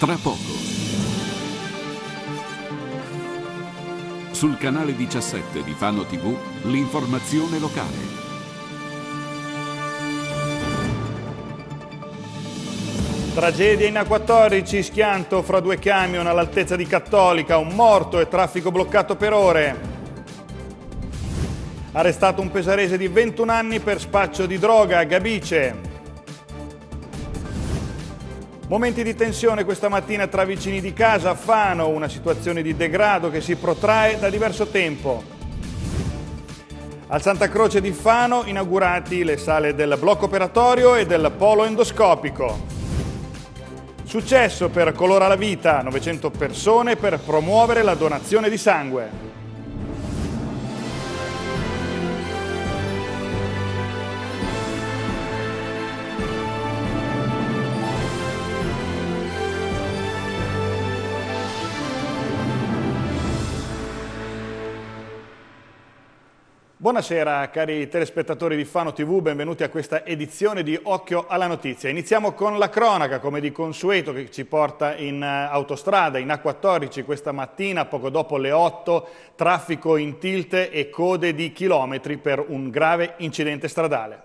tra poco. Sul canale 17 di Fano TV, l'informazione locale. Tragedia in A14, schianto fra due camion all'altezza di Cattolica, un morto e traffico bloccato per ore. Arrestato un pesarese di 21 anni per spaccio di droga a Gabice. Momenti di tensione questa mattina tra vicini di casa, a Fano, una situazione di degrado che si protrae da diverso tempo. Al Santa Croce di Fano inaugurati le sale del blocco operatorio e del polo endoscopico. Successo per Colora la Vita, 900 persone per promuovere la donazione di sangue. Buonasera cari telespettatori di Fano TV, benvenuti a questa edizione di Occhio alla Notizia. Iniziamo con la cronaca, come di consueto, che ci porta in eh, autostrada, in A14 questa mattina, poco dopo le 8, traffico in tilt e code di chilometri per un grave incidente stradale.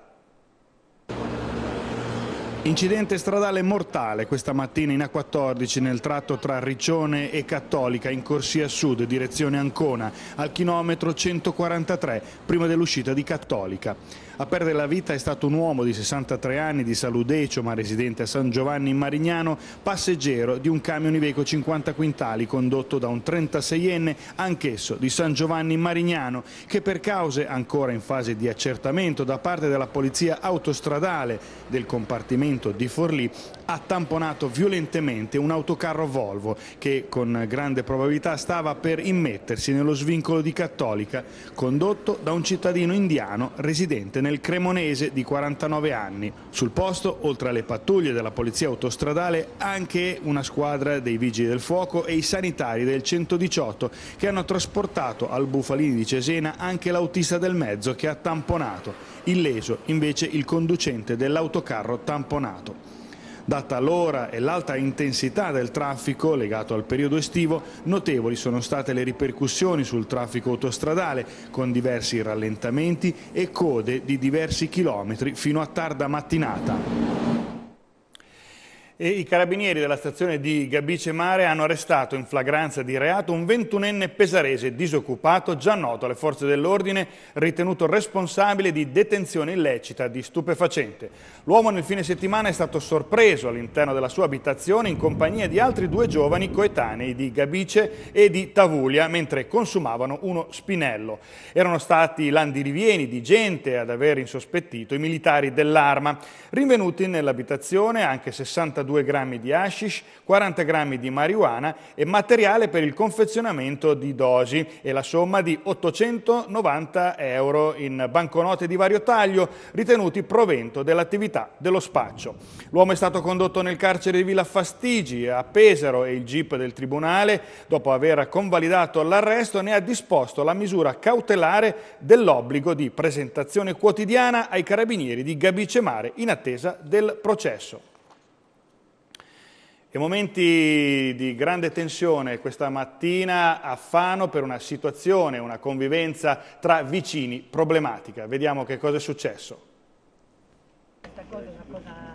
Incidente stradale mortale questa mattina in A14 nel tratto tra Riccione e Cattolica in corsia sud direzione Ancona al chilometro 143 prima dell'uscita di Cattolica. A perdere la vita è stato un uomo di 63 anni di Saludecio, ma residente a San Giovanni in Marignano, passeggero di un camion Iveco 50 quintali condotto da un 36enne, anch'esso di San Giovanni in Marignano, che per cause ancora in fase di accertamento da parte della polizia autostradale del compartimento di Forlì ha tamponato violentemente un autocarro Volvo che con grande probabilità stava per immettersi nello svincolo di Cattolica, condotto da un cittadino indiano residente nel Cremonese di 49 anni. Sul posto, oltre alle pattuglie della polizia autostradale, anche una squadra dei vigili del fuoco e i sanitari del 118 che hanno trasportato al Bufalini di Cesena anche l'autista del mezzo che ha tamponato, illeso invece il conducente dell'autocarro tamponato. Data l'ora e l'alta intensità del traffico legato al periodo estivo, notevoli sono state le ripercussioni sul traffico autostradale, con diversi rallentamenti e code di diversi chilometri fino a tarda mattinata e i carabinieri della stazione di Gabice Mare hanno arrestato in flagranza di reato un ventunenne pesarese disoccupato, già noto alle forze dell'ordine, ritenuto responsabile di detenzione illecita di stupefacente. L'uomo nel fine settimana è stato sorpreso all'interno della sua abitazione in compagnia di altri due giovani coetanei di Gabice e di Tavulia mentre consumavano uno spinello. Erano stati landirivieni di gente ad aver insospettito i militari dell'arma, rinvenuti nell'abitazione anche 62 52 grammi di hashish, 40 grammi di marijuana e materiale per il confezionamento di dosi e la somma di 890 euro in banconote di vario taglio ritenuti provento dell'attività dello spaccio. L'uomo è stato condotto nel carcere di Villa Fastigi a Pesaro e il GIP del Tribunale, dopo aver convalidato l'arresto, ne ha disposto la misura cautelare dell'obbligo di presentazione quotidiana ai carabinieri di Gabicemare in attesa del processo. E momenti di grande tensione questa mattina a Fano per una situazione, una convivenza tra vicini problematica. Vediamo che cosa è successo. Questa cosa è una cosa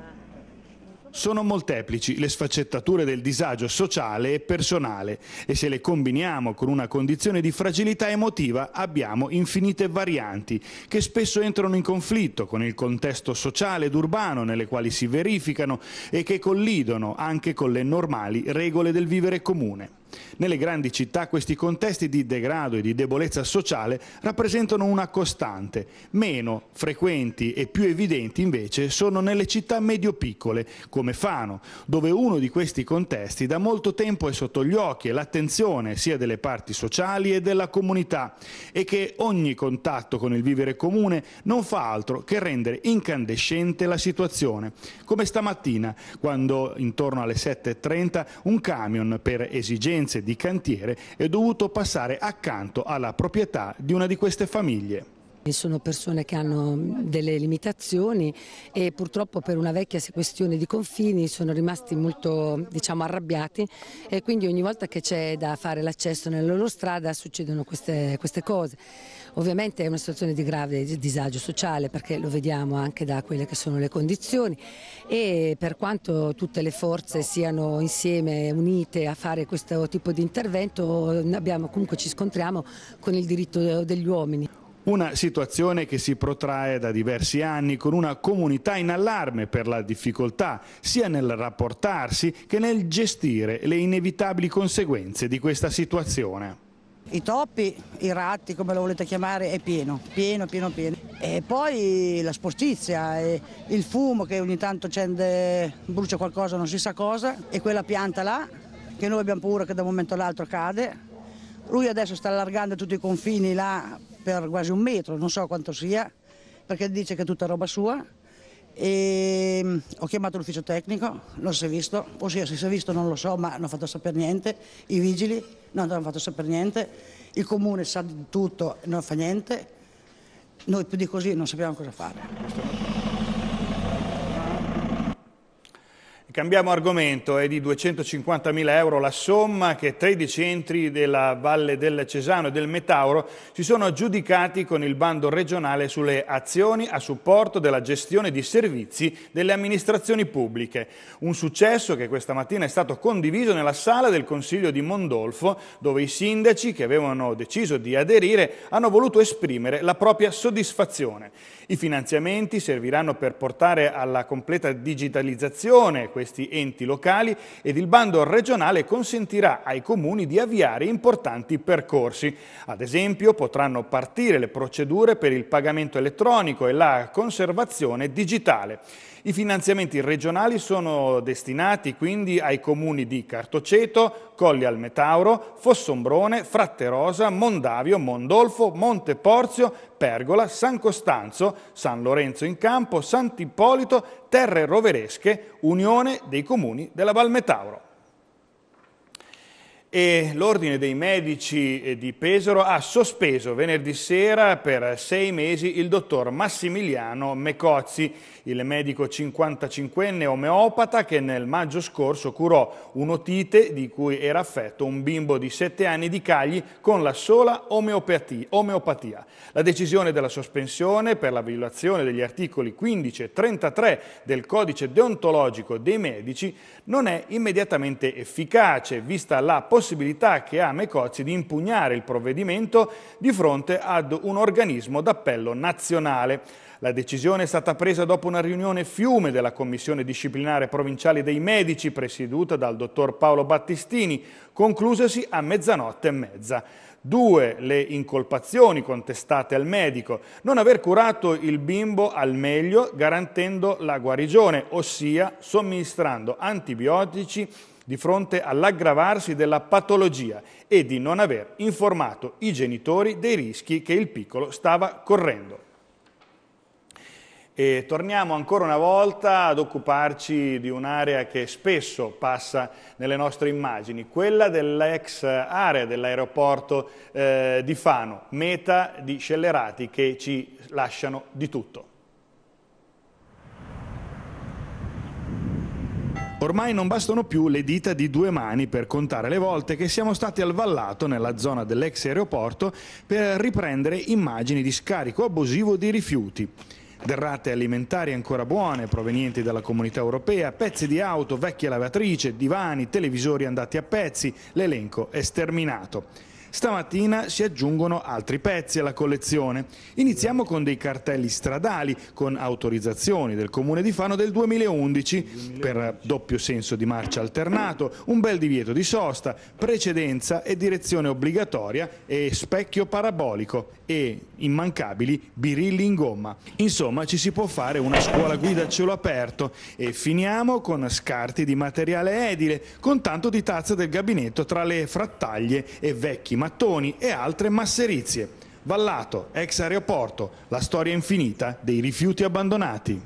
sono molteplici le sfaccettature del disagio sociale e personale e se le combiniamo con una condizione di fragilità emotiva abbiamo infinite varianti che spesso entrano in conflitto con il contesto sociale ed urbano nelle quali si verificano e che collidono anche con le normali regole del vivere comune. Nelle grandi città questi contesti di degrado e di debolezza sociale rappresentano una costante. Meno frequenti e più evidenti invece sono nelle città medio-piccole, come Fano, dove uno di questi contesti da molto tempo è sotto gli occhi e l'attenzione sia delle parti sociali e della comunità e che ogni contatto con il vivere comune non fa altro che rendere incandescente la situazione. Come stamattina, quando intorno alle 7.30 un camion per esigenze esigenze di cantiere è dovuto passare accanto alla proprietà di una di queste famiglie. Sono persone che hanno mm, delle limitazioni e purtroppo per una vecchia questione di confini sono rimasti molto diciamo, arrabbiati e quindi ogni volta che c'è da fare l'accesso nella loro strada succedono queste, queste cose. Ovviamente è una situazione di grave disagio sociale perché lo vediamo anche da quelle che sono le condizioni e per quanto tutte le forze siano insieme, unite a fare questo tipo di intervento abbiamo, comunque ci scontriamo con il diritto eh, degli uomini. Una situazione che si protrae da diversi anni con una comunità in allarme per la difficoltà sia nel rapportarsi che nel gestire le inevitabili conseguenze di questa situazione. I toppi, i ratti, come lo volete chiamare, è pieno, pieno, pieno, pieno. E poi la sportizia, il fumo che ogni tanto accende, brucia qualcosa, non si sa cosa, e quella pianta là, che noi abbiamo paura che da un momento all'altro cade. Lui adesso sta allargando tutti i confini là per quasi un metro, non so quanto sia, perché dice che è tutta roba sua. E ehm, ho chiamato l'ufficio tecnico, non si è visto, ossia se si è visto non lo so, ma non ho fatto sapere niente, i vigili non hanno fatto sapere niente, il comune sa di tutto e non fa niente, noi più di così non sappiamo cosa fare. Cambiamo argomento, è di 250.000 euro la somma che 13 entri della Valle del Cesano e del Metauro si sono aggiudicati con il bando regionale sulle azioni a supporto della gestione di servizi delle amministrazioni pubbliche. Un successo che questa mattina è stato condiviso nella sala del Consiglio di Mondolfo, dove i sindaci che avevano deciso di aderire hanno voluto esprimere la propria soddisfazione. I finanziamenti serviranno per portare alla completa digitalizzazione questi enti locali ed il bando regionale consentirà ai comuni di avviare importanti percorsi. Ad esempio potranno partire le procedure per il pagamento elettronico e la conservazione digitale. I finanziamenti regionali sono destinati quindi ai comuni di Cartoceto, Colli al Metauro, Fossombrone, Fratterosa, Mondavio, Mondolfo, Monte Porzio, Pergola, San Costanzo, San Lorenzo in Campo, Sant'Ippolito, Terre Roveresche, Unione dei Comuni della Val Metauro e l'Ordine dei Medici eh, di Pesaro ha sospeso venerdì sera per sei mesi il dottor Massimiliano Mecozzi, il medico 55enne omeopata che nel maggio scorso curò un'otite di cui era affetto un bimbo di 7 anni di Cagli con la sola omeopatia. La decisione della sospensione per la violazione degli articoli 15 e 33 del codice deontologico dei medici non è immediatamente efficace, vista la possibilità possibilità che ha Mecozzi di impugnare il provvedimento di fronte ad un organismo d'appello nazionale. La decisione è stata presa dopo una riunione fiume della Commissione disciplinare provinciale dei medici presieduta dal dottor Paolo Battistini, conclusasi a mezzanotte e mezza. Due le incolpazioni contestate al medico, non aver curato il bimbo al meglio garantendo la guarigione, ossia somministrando antibiotici di fronte all'aggravarsi della patologia e di non aver informato i genitori dei rischi che il piccolo stava correndo. E torniamo ancora una volta ad occuparci di un'area che spesso passa nelle nostre immagini, quella dell'ex area dell'aeroporto eh, di Fano, meta di scellerati che ci lasciano di tutto. Ormai non bastano più le dita di due mani per contare le volte che siamo stati al vallato nella zona dell'ex aeroporto per riprendere immagini di scarico abusivo di rifiuti. Derrate alimentari ancora buone provenienti dalla comunità europea, pezzi di auto, vecchie lavatrici, divani, televisori andati a pezzi, l'elenco è sterminato. Stamattina si aggiungono altri pezzi alla collezione. Iniziamo con dei cartelli stradali con autorizzazioni del Comune di Fano del 2011 per doppio senso di marcia alternato, un bel divieto di sosta, precedenza e direzione obbligatoria e specchio parabolico e immancabili birilli in gomma. Insomma ci si può fare una scuola guida a cielo aperto e finiamo con scarti di materiale edile con tanto di tazza del gabinetto tra le frattaglie e vecchi mattoni e altre masserizie. Vallato, ex aeroporto, la storia infinita dei rifiuti abbandonati.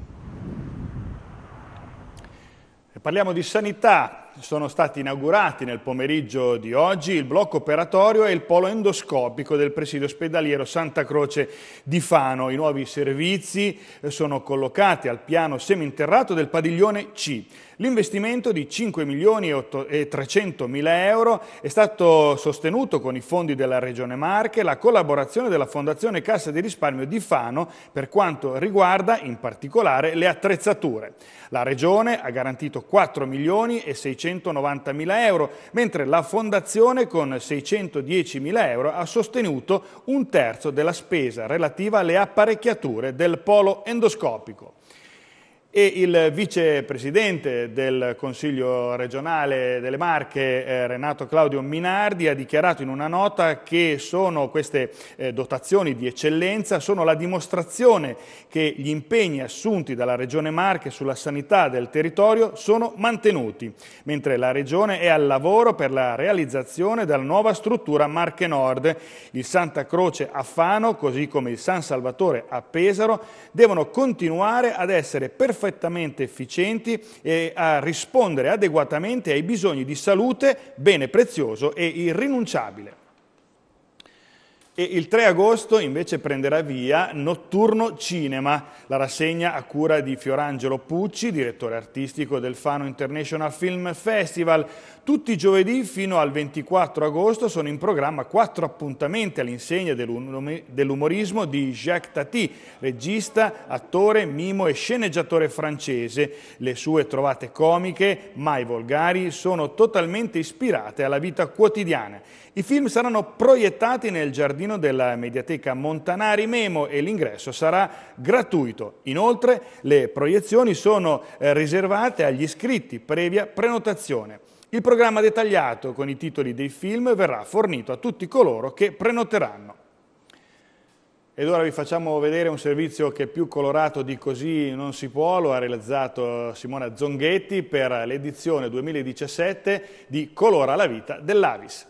Parliamo di sanità, sono stati inaugurati nel pomeriggio di oggi il blocco operatorio e il polo endoscopico del presidio ospedaliero Santa Croce di Fano. I nuovi servizi eh, sono collocati al piano seminterrato del padiglione C. L'investimento di 5 milioni e 300 mila euro è stato sostenuto con i fondi della Regione Marche, e la collaborazione della Fondazione Cassa di Risparmio di Fano per quanto riguarda in particolare le attrezzature. La Regione ha garantito 4 milioni e 600 490.000 euro, mentre la Fondazione con 610.000 euro ha sostenuto un terzo della spesa relativa alle apparecchiature del polo endoscopico e il vicepresidente del Consiglio regionale delle Marche, eh, Renato Claudio Minardi, ha dichiarato in una nota che sono queste eh, dotazioni di eccellenza sono la dimostrazione che gli impegni assunti dalla Regione Marche sulla sanità del territorio sono mantenuti, mentre la Regione è al lavoro per la realizzazione della nuova struttura Marche Nord. Il Santa Croce a Fano, così come il San Salvatore a Pesaro, devono continuare ad essere perfettamente perfettamente efficienti e a rispondere adeguatamente ai bisogni di salute, bene prezioso e irrinunciabile. E il 3 agosto invece prenderà via Notturno Cinema, la rassegna a cura di Fiorangelo Pucci, direttore artistico del Fano International Film Festival. Tutti i giovedì fino al 24 agosto sono in programma quattro appuntamenti all'insegna dell'umorismo di Jacques Tati, regista, attore, mimo e sceneggiatore francese. Le sue trovate comiche, mai volgari, sono totalmente ispirate alla vita quotidiana. I film saranno proiettati nel giardino giardino della Mediateca Montanari Memo e l'ingresso sarà gratuito. Inoltre le proiezioni sono eh, riservate agli iscritti previa prenotazione. Il programma dettagliato con i titoli dei film verrà fornito a tutti coloro che prenoteranno. Ed ora vi facciamo vedere un servizio che più colorato di così non si può, lo ha realizzato Simona Zonghetti per l'edizione 2017 di Colora la vita dell'Avis.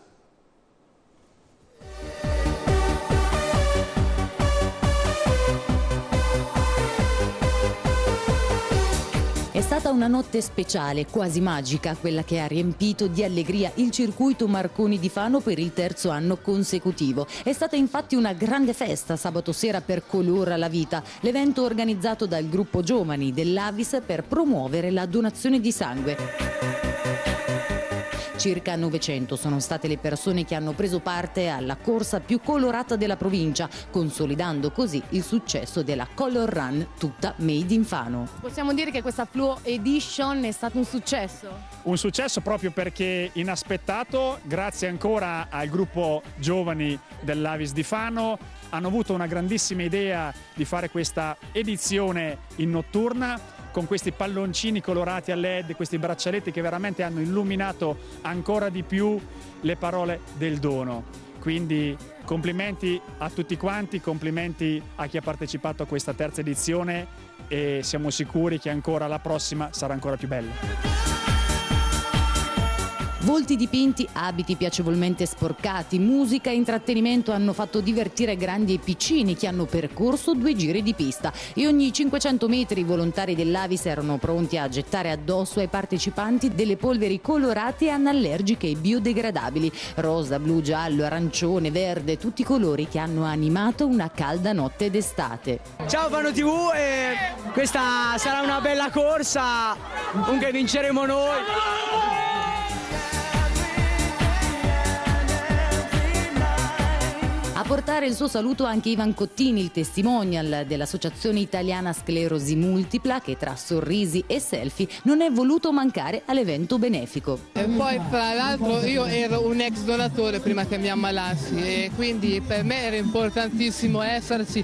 stata una notte speciale, quasi magica, quella che ha riempito di allegria il circuito Marconi di Fano per il terzo anno consecutivo. È stata infatti una grande festa sabato sera per Colora la Vita, l'evento organizzato dal gruppo giovani dell'Avis per promuovere la donazione di sangue. Circa 900 sono state le persone che hanno preso parte alla corsa più colorata della provincia, consolidando così il successo della Color Run tutta made in Fano. Possiamo dire che questa Fluo Edition è stato un successo? Un successo proprio perché inaspettato, grazie ancora al gruppo giovani dell'Avis di Fano, hanno avuto una grandissima idea di fare questa edizione in notturna con questi palloncini colorati a led, questi braccialetti che veramente hanno illuminato ancora di più le parole del dono. Quindi complimenti a tutti quanti, complimenti a chi ha partecipato a questa terza edizione e siamo sicuri che ancora la prossima sarà ancora più bella. Volti dipinti, abiti piacevolmente sporcati, musica e intrattenimento hanno fatto divertire grandi e piccini che hanno percorso due giri di pista e ogni 500 metri i volontari dell'Avis erano pronti a gettare addosso ai partecipanti delle polveri colorate, anallergiche e biodegradabili, rosa, blu, giallo, arancione, verde, tutti i colori che hanno animato una calda notte d'estate. Ciao Fano TV, questa sarà una bella corsa, comunque vinceremo noi. portare il suo saluto anche Ivan Cottini, il testimonial dell'Associazione Italiana Sclerosi Multipla, che tra sorrisi e selfie non è voluto mancare all'evento benefico. E poi tra l'altro io ero un ex donatore prima che mi ammalassi e quindi per me era importantissimo esserci,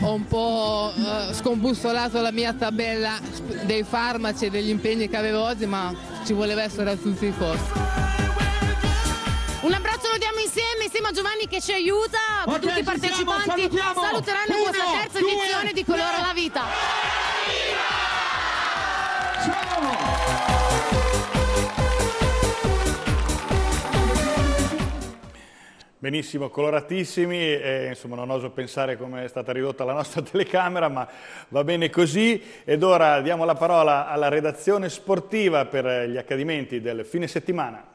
ho un po' eh, scombussolato la mia tabella dei farmaci e degli impegni che avevo oggi ma ci voleva essere a tutti i costi. Un abbraccio lo diamo insieme, insieme a Giovanni che ci aiuta. Okay, tutti i partecipanti siamo, saluteranno Uno, questa terza due, edizione di Colora la Vita. Benissimo, coloratissimi, eh, insomma non oso pensare come è stata ridotta la nostra telecamera, ma va bene così. Ed ora diamo la parola alla redazione sportiva per gli accadimenti del fine settimana.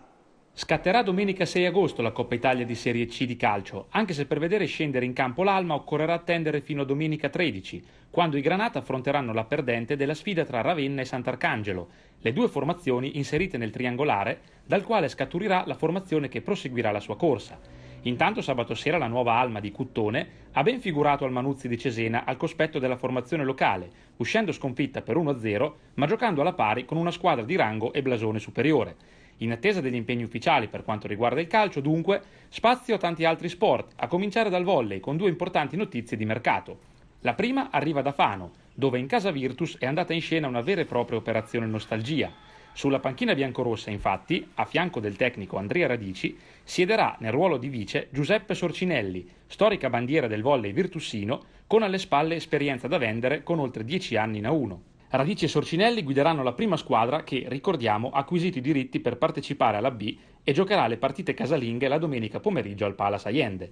Scatterà domenica 6 agosto la Coppa Italia di Serie C di calcio, anche se per vedere scendere in campo l'Alma occorrerà attendere fino a domenica 13, quando i Granata affronteranno la perdente della sfida tra Ravenna e Sant'Arcangelo, le due formazioni inserite nel triangolare, dal quale scaturirà la formazione che proseguirà la sua corsa. Intanto sabato sera la nuova Alma di Cuttone ha ben figurato al Manuzzi di Cesena al cospetto della formazione locale, uscendo sconfitta per 1-0, ma giocando alla pari con una squadra di rango e blasone superiore. In attesa degli impegni ufficiali per quanto riguarda il calcio, dunque, spazio a tanti altri sport, a cominciare dal volley con due importanti notizie di mercato. La prima arriva da Fano, dove in casa Virtus è andata in scena una vera e propria operazione nostalgia. Sulla panchina biancorossa, infatti, a fianco del tecnico Andrea Radici, siederà nel ruolo di vice Giuseppe Sorcinelli, storica bandiera del volley virtussino, con alle spalle esperienza da vendere con oltre 10 anni in A1. Radici e Sorcinelli guideranno la prima squadra che, ricordiamo, ha acquisito i diritti per partecipare alla B e giocherà le partite casalinghe la domenica pomeriggio al Palace Allende.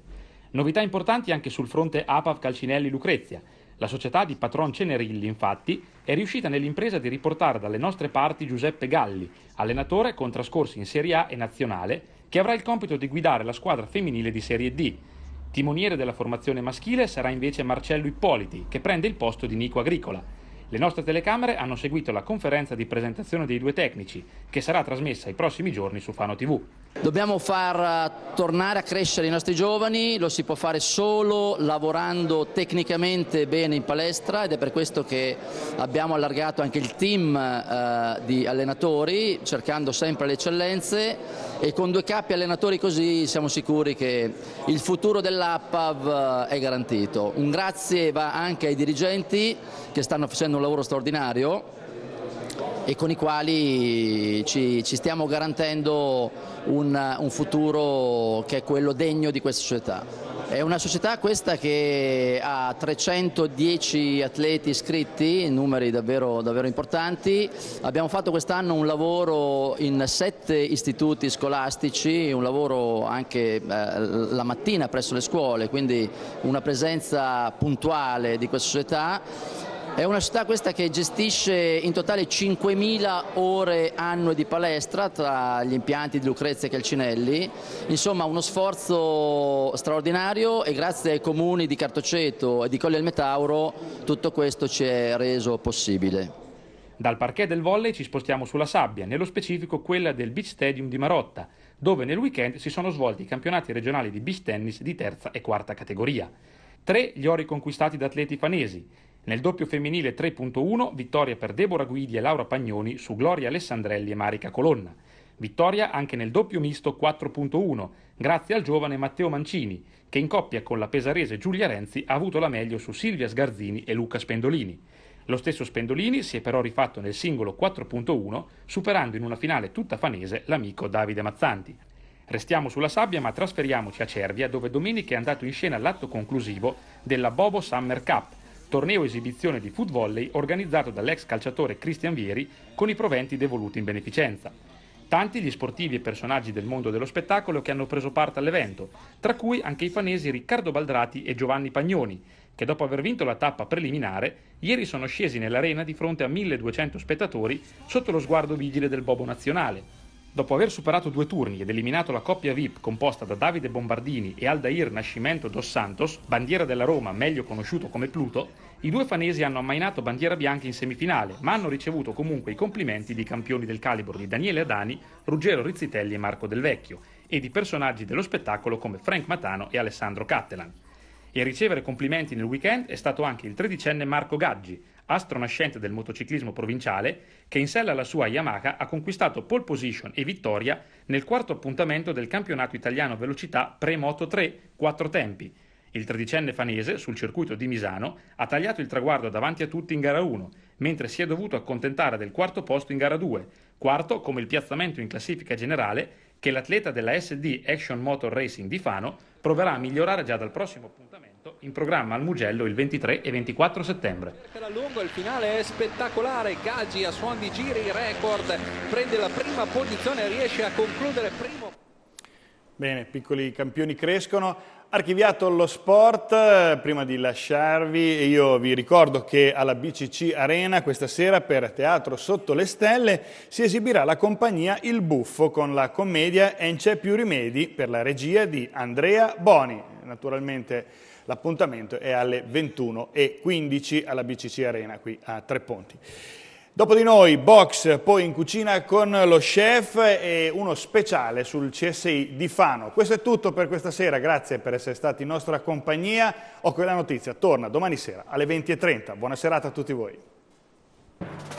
Novità importanti anche sul fronte APAV Calcinelli Lucrezia. La società di Patron Cenerilli, infatti, è riuscita nell'impresa di riportare dalle nostre parti Giuseppe Galli, allenatore con trascorsi in Serie A e nazionale, che avrà il compito di guidare la squadra femminile di Serie D. Timoniere della formazione maschile sarà invece Marcello Ippoliti, che prende il posto di Nico Agricola. Le nostre telecamere hanno seguito la conferenza di presentazione dei due tecnici, che sarà trasmessa i prossimi giorni su Fano TV. Dobbiamo far eh, tornare a crescere i nostri giovani, lo si può fare solo lavorando tecnicamente bene in palestra ed è per questo che abbiamo allargato anche il team eh, di allenatori cercando sempre le eccellenze e con due capi allenatori così siamo sicuri che il futuro dell'APAV eh, è garantito. Un grazie va anche ai dirigenti che stanno facendo un lavoro straordinario e con i quali ci, ci stiamo garantendo un, un futuro che è quello degno di questa società. È una società questa che ha 310 atleti iscritti, numeri davvero, davvero importanti. Abbiamo fatto quest'anno un lavoro in sette istituti scolastici, un lavoro anche eh, la mattina presso le scuole, quindi una presenza puntuale di questa società è una città questa che gestisce in totale 5.000 ore annue di palestra tra gli impianti di Lucrezia e Calcinelli, insomma uno sforzo straordinario e grazie ai comuni di Cartoceto e di Colli al Metauro tutto questo ci è reso possibile. Dal parquet del volley ci spostiamo sulla sabbia, nello specifico quella del Beach Stadium di Marotta, dove nel weekend si sono svolti i campionati regionali di beach tennis di terza e quarta categoria. Tre gli ori conquistati da atleti fanesi, nel doppio femminile 3.1 vittoria per Deborah Guidi e Laura Pagnoni su Gloria Alessandrelli e Marica Colonna. Vittoria anche nel doppio misto 4.1, grazie al giovane Matteo Mancini, che in coppia con la pesarese Giulia Renzi ha avuto la meglio su Silvia Sgarzini e Luca Spendolini. Lo stesso Spendolini si è però rifatto nel singolo 4.1, superando in una finale tutta fanese l'amico Davide Mazzanti. Restiamo sulla sabbia ma trasferiamoci a Cervia dove domenica è andato in scena l'atto conclusivo della Bobo Summer Cup, torneo esibizione di foot volley organizzato dall'ex calciatore Cristian Vieri con i proventi devoluti in beneficenza. Tanti gli sportivi e personaggi del mondo dello spettacolo che hanno preso parte all'evento, tra cui anche i fanesi Riccardo Baldrati e Giovanni Pagnoni, che dopo aver vinto la tappa preliminare, ieri sono scesi nell'arena di fronte a 1200 spettatori sotto lo sguardo vigile del Bobo Nazionale, Dopo aver superato due turni ed eliminato la coppia VIP composta da Davide Bombardini e Aldair Nascimento dos Santos, bandiera della Roma meglio conosciuto come Pluto, i due fanesi hanno ammainato bandiera bianca in semifinale, ma hanno ricevuto comunque i complimenti di campioni del calibro di Daniele Adani, Ruggero Rizzitelli e Marco Del Vecchio, e di personaggi dello spettacolo come Frank Matano e Alessandro Cattelan. E a ricevere complimenti nel weekend è stato anche il tredicenne Marco Gaggi, astronascente del motociclismo provinciale, che in sella alla sua Yamaha ha conquistato pole position e vittoria nel quarto appuntamento del campionato italiano velocità Pre-Moto 3 quattro tempi. Il tredicenne fanese, sul circuito di Misano, ha tagliato il traguardo davanti a tutti in gara 1, mentre si è dovuto accontentare del quarto posto in gara 2, quarto come il piazzamento in classifica generale che l'atleta della SD Action Motor Racing di Fano proverà a migliorare già dal prossimo appuntamento. Porto in programma al Mugello il 23 e 24 settembre. Da lungo il finale è spettacolare, Gaggi a suon di giri record, prende la prima posizione, riesce a concludere primo. Bene, piccoli campioni crescono. Archiviato lo sport, eh, prima di lasciarvi io vi ricordo che alla BCC Arena questa sera per Teatro Sotto le Stelle si esibirà la compagnia Il Buffo con la commedia E c'è più rimedi per la regia di Andrea Boni naturalmente l'appuntamento è alle 21.15 alla BCC Arena qui a Tre Ponti. Dopo di noi box, poi in cucina con lo chef e uno speciale sul CSI di Fano. Questo è tutto per questa sera, grazie per essere stati in nostra compagnia. Ho quella notizia, torna domani sera alle 20.30. Buona serata a tutti voi.